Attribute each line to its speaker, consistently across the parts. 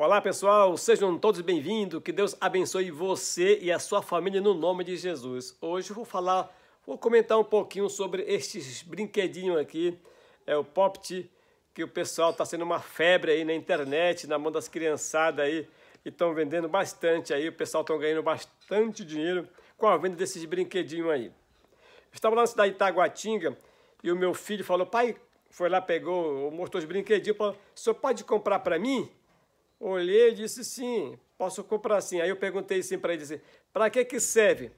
Speaker 1: Olá pessoal, sejam todos bem-vindos, que Deus abençoe você e a sua família no nome de Jesus. Hoje eu vou falar, vou comentar um pouquinho sobre estes brinquedinho aqui, é o Popt, que o pessoal está sendo uma febre aí na internet, na mão das criançadas aí, e estão vendendo bastante aí, o pessoal está ganhando bastante dinheiro com a venda desses brinquedinhos aí. estava lá na cidade de Itaguatinga e o meu filho falou, pai, foi lá, pegou, mostrou os brinquedinhos, falou, o senhor pode comprar para mim? Olhei e disse sim, posso comprar sim. Aí eu perguntei sim para ele, disse, para que que serve?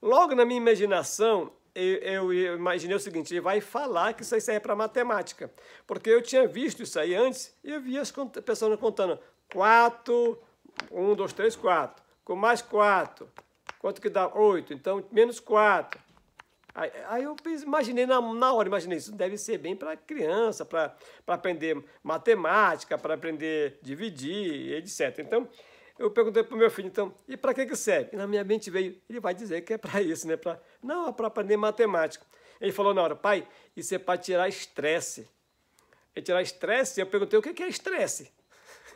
Speaker 1: Logo na minha imaginação, eu, eu, eu, imaginei o seguinte, ele vai falar que isso aí serve para matemática. Porque eu tinha visto isso aí antes e eu via as pessoas contando 4, 1, 2, 3, 4. Com mais 4, quanto que dá? 8. Então, menos 4. Aí, aí eu imaginei na, na hora, imaginei, isso deve ser bem para criança, para aprender matemática, para aprender dividir, etc. Então, eu perguntei para o meu filho, então, e para que, que serve? E na minha mente veio, ele vai dizer que é para isso, né? Pra, não, é para aprender matemática. Ele falou na hora, pai, isso é para tirar estresse. E tirar estresse, eu perguntei, o que é estresse?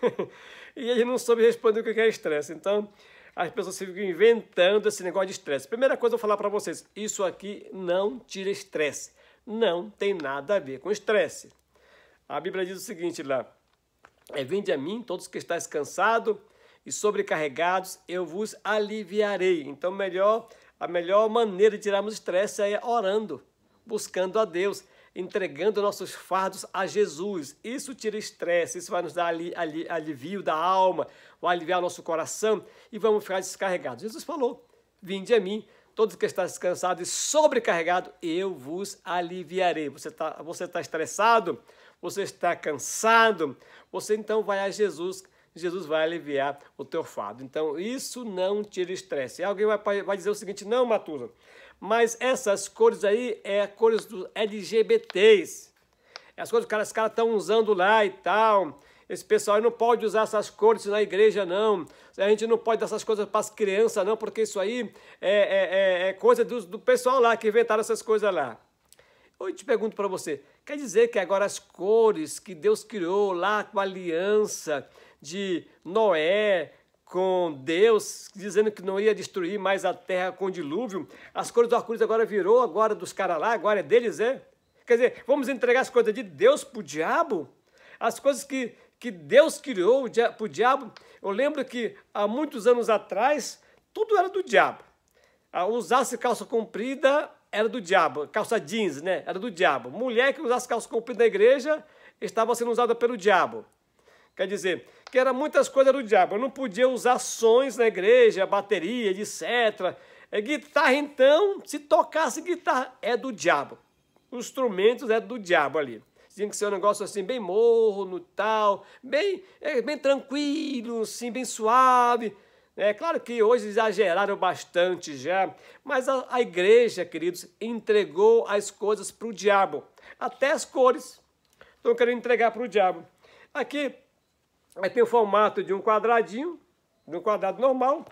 Speaker 1: e ele não soube responder o que é estresse. Então, as pessoas ficam inventando esse negócio de estresse. Primeira coisa eu vou falar para vocês, isso aqui não tira estresse. Não tem nada a ver com estresse. A Bíblia diz o seguinte lá, é, Vinde a mim todos que estáis cansados e sobrecarregados, eu vos aliviarei. Então melhor, a melhor maneira de tirarmos estresse é orando, buscando a Deus entregando nossos fardos a Jesus. Isso tira estresse, isso vai nos dar ali, ali, alivio da alma, vai aliviar nosso coração e vamos ficar descarregados. Jesus falou: Vinde a mim, todos que estão descansados e sobrecarregados, eu vos aliviarei. Você está você tá estressado? Você está cansado? Você então vai a Jesus. Jesus vai aliviar o teu fardo. Então, isso não tira estresse. alguém vai, vai dizer o seguinte: não, Matusa, mas essas cores aí é cores dos LGBTs. É as cores que os caras estão usando lá e tal. Esse pessoal não pode usar essas cores na igreja, não. A gente não pode dar essas coisas para as crianças, não, porque isso aí é, é, é, é coisa do, do pessoal lá que inventaram essas coisas lá. Eu te pergunto para você, quer dizer que agora as cores que Deus criou lá com a aliança de Noé, com Deus, dizendo que não ia destruir mais a terra com dilúvio. As cores do arco-íris agora virou, agora dos caras lá, agora é deles, é? Quer dizer, vamos entregar as coisas de Deus para o diabo? As coisas que que Deus criou para o diabo. Eu lembro que há muitos anos atrás, tudo era do diabo. Ah, usasse calça comprida era do diabo, calça jeans, né? Era do diabo. Mulher que usasse calça comprida na igreja estava sendo usada pelo diabo. Quer dizer, que era muitas coisas do diabo. Eu não podia usar sons na igreja, bateria, etc. É guitarra, então, se tocasse guitarra, é do diabo. Os instrumentos é do diabo ali. Tinha que ser é um negócio assim, bem morno tal, bem, é, bem tranquilo, assim, bem suave. É claro que hoje exageraram bastante já, mas a, a igreja, queridos, entregou as coisas para o diabo. Até as cores estão querendo entregar para o diabo. Aqui, tem o formato de um quadradinho, de um quadrado normal.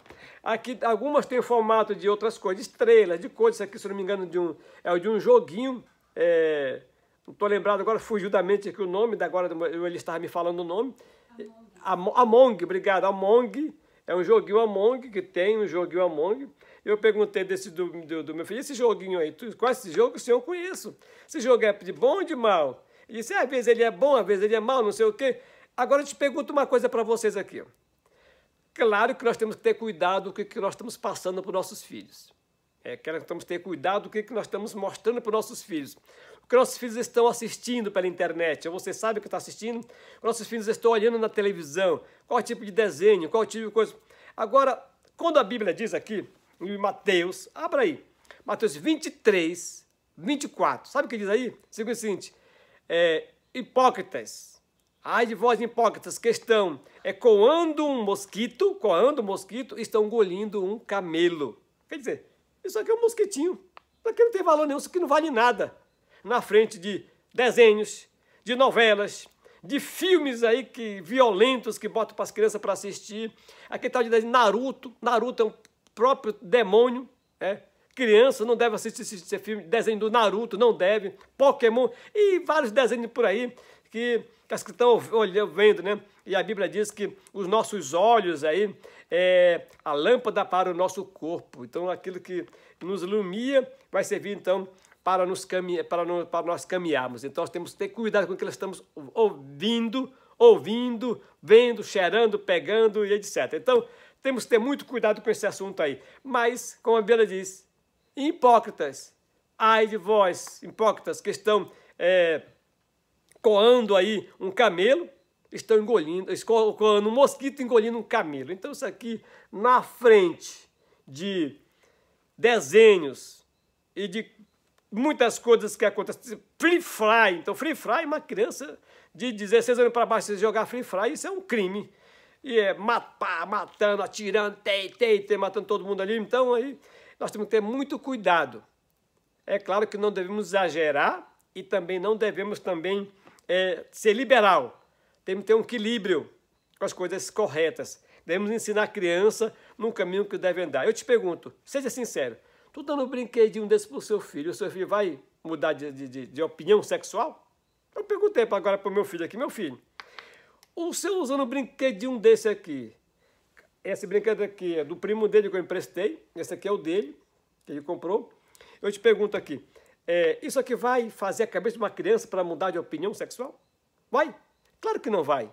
Speaker 1: Aqui algumas têm o formato de outras coisas, estrelas, de cores. Isso aqui, se não me engano, de um, é o de um joguinho. É, Estou lembrado agora, fugiu da mente aqui o nome, da agora ele estava me falando o nome. Among, Among obrigado. Among é um joguinho Among, que tem um joguinho Among. Eu perguntei desse do, do, do meu filho, esse joguinho aí, tu, qual é esse jogo? Sim, eu conheço. Esse jogo é de bom ou de mal? Ele disse, é, às vezes ele é bom, às vezes ele é mal, não sei o quê. Agora eu te pergunto uma coisa para vocês aqui. Claro que nós temos que ter cuidado com o que nós estamos passando para os nossos filhos. É, queremos ter cuidado do que, que nós estamos mostrando para os nossos filhos. O que nossos filhos estão assistindo pela internet? Você sabe o que está assistindo? nossos filhos estão olhando na televisão? Qual tipo de desenho? Qual tipo de coisa? Agora, quando a Bíblia diz aqui, em Mateus, abra aí, Mateus 23, 24, sabe o que diz aí? Segundo o seguinte, é, hipócritas, ai de vós hipócritas, questão, é coando um mosquito, coando um mosquito, estão engolindo um camelo. Quer dizer, isso aqui é um mosquitinho. Isso aqui não tem valor nenhum, isso aqui não vale nada. Na frente de desenhos, de novelas, de filmes aí que violentos que botam para as crianças para assistir. Aqui tal tá de Naruto. Naruto é um próprio demônio. É. Criança não deve assistir esse filme, desenho do Naruto, não deve. Pokémon e vários desenhos por aí que, as que estão olhando, vendo, né? E a Bíblia diz que os nossos olhos aí é a lâmpada para o nosso corpo. Então aquilo que nos ilumina vai servir então para nos caminhar, para, no, para nós caminharmos. Então nós temos que ter cuidado com o que nós estamos ouvindo, ouvindo, vendo, cheirando, pegando e etc. Então temos que ter muito cuidado com esse assunto aí. Mas, como a Bíblia diz, hipócritas, ai de vós, hipócritas, que estão é, coando aí um camelo, estão engolindo, coando um mosquito engolindo um camelo. Então isso aqui na frente de desenhos e de muitas coisas que acontecem. Free fry, então free fry, é uma criança de 16 anos para baixo, se jogar free fry, isso é um crime. E é matar, matando, atirando, tem, tem, tem, matando todo mundo ali. Então aí nós temos que ter muito cuidado. É claro que não devemos exagerar e também não devemos também é, ser liberal, temos que ter um equilíbrio com as coisas corretas. Devemos ensinar a criança no caminho que deve andar. Eu te pergunto, seja sincero, tu dando tá um brinquedinho desse para o seu filho, o seu filho vai mudar de, de, de opinião sexual? Eu perguntei agora para o meu filho aqui, meu filho, o seu usando um brinquedinho desse aqui, esse brinquedo aqui é do primo dele que eu emprestei, esse aqui é o dele, que ele comprou. Eu te pergunto aqui, é, isso aqui vai fazer a cabeça de uma criança para mudar de opinião sexual? Vai? Claro que não vai.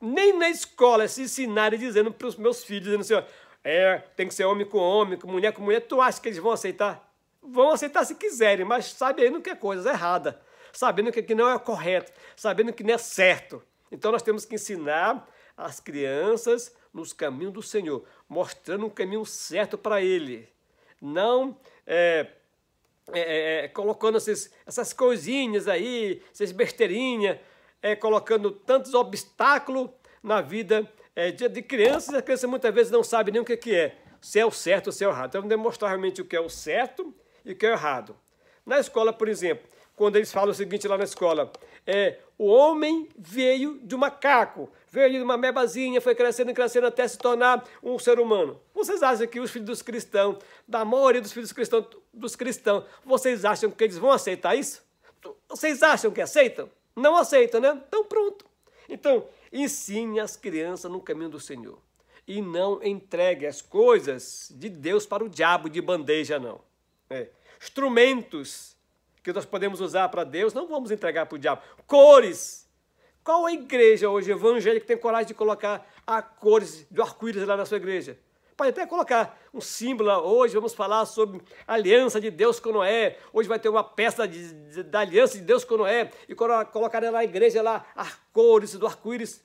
Speaker 1: Nem na escola se ensinarem dizendo para os meus filhos, dizendo assim, é, tem que ser homem com homem, com mulher com mulher, tu acha que eles vão aceitar? Vão aceitar se quiserem, mas sabendo que é coisa errada, sabendo que, não é correto, sabendo que não é certo. Então nós temos que ensinar as crianças nos caminhos do Senhor, mostrando o um caminho certo para ele. Não é, é, é, é, colocando esses, essas coisinhas aí, essas besteirinhas, é, colocando tantos obstáculos na vida é, de, de crianças. A criança muitas vezes não sabe nem o que, que é, se é o certo ou se é o errado. Então, vamos demonstrar realmente o que é o certo e o que é o errado. Na escola, por exemplo, quando eles falam o seguinte lá na escola: é o homem veio de um macaco, veio de uma mebazinha, foi crescendo e crescendo até se tornar um ser humano. Vocês acham que os filhos dos cristãos, da maioria dos filhos cristãos, dos cristãos, vocês acham que eles vão aceitar isso? Vocês acham que aceitam? Não aceitam, né? Então pronto. Então, ensine as crianças no caminho do Senhor. E não entregue as coisas de Deus para o diabo de bandeja, não. É. Instrumentos que nós podemos usar para Deus, não vamos entregar para o diabo. Cores. Qual a igreja hoje evangélica que tem coragem de colocar a cores do arco-íris lá na sua igreja? Pode até colocar um símbolo. Hoje vamos falar sobre a aliança de Deus com Noé. Hoje vai ter uma peça de, de, da aliança de Deus com Noé. E colocar lá na igreja lá as cores do arco-íris.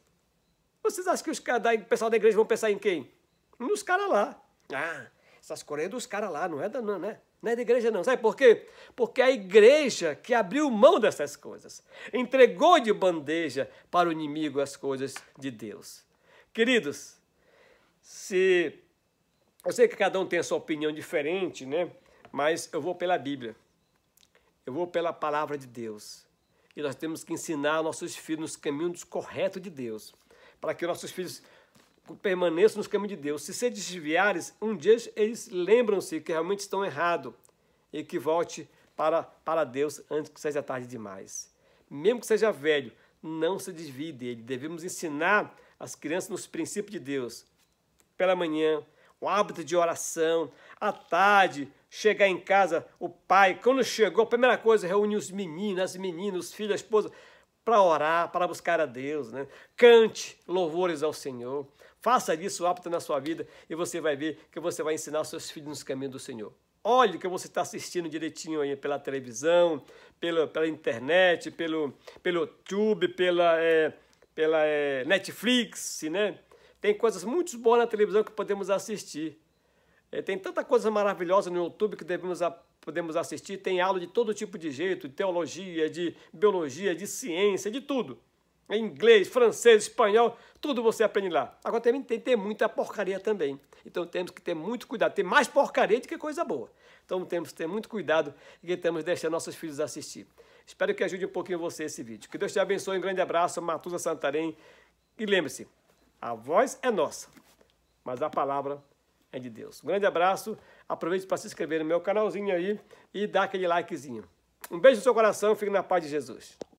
Speaker 1: Vocês acham que os, da, o pessoal da igreja vão pensar em quem? Nos caras lá. Ah, essas coisas dos caras lá, não é, da, não, né? não é da igreja não. Sabe por quê? Porque a igreja que abriu mão dessas coisas, entregou de bandeja para o inimigo as coisas de Deus. Queridos, se eu sei que cada um tem a sua opinião diferente, né? Mas eu vou pela Bíblia. Eu vou pela palavra de Deus. E nós temos que ensinar nossos filhos nos caminhos corretos de Deus, para que nossos filhos permaneçam nos caminhos de Deus. Se se desviares, um dia eles lembram-se que realmente estão errados e que volte para, para Deus antes que seja tarde demais. Mesmo que seja velho, não se desvie dele. Devemos ensinar as crianças nos princípios de Deus. Pela manhã, o hábito de oração, à tarde, chegar em casa, o pai, quando chegou, a primeira coisa, reúne os meninos, as meninas, os filhos, a esposa, para orar, para buscar a Deus, né? Cante louvores ao Senhor. Faça disso hábito na sua vida e você vai ver que você vai ensinar seus filhos nos caminhos do Senhor. Olhe o que você está assistindo direitinho aí pela televisão, pela, pela internet, pelo, pelo YouTube, pela, é, pela é, Netflix, né? Tem coisas muito boas na televisão que podemos assistir. É, tem tanta coisa maravilhosa no YouTube que devemos a, podemos assistir. Tem aula de todo tipo de jeito, de teologia, de biologia, de ciência, de tudo. Inglês, francês, espanhol, tudo você aprende lá. Agora também tem, muita porcaria também. Então temos que ter muito cuidado. Tem mais porcaria do que coisa boa. Então temos que ter muito cuidado e temos que deixar nossos filhos assistir. Espero que ajude um pouquinho você esse vídeo. Que Deus te abençoe. Um grande abraço. Matusa Santarém. E lembre-se, a voz é nossa, mas a palavra é é de Deus. Um grande abraço, aproveite para se inscrever no meu canalzinho aí e dar aquele likezinho. Um beijo no seu coração, fique na paz de Jesus.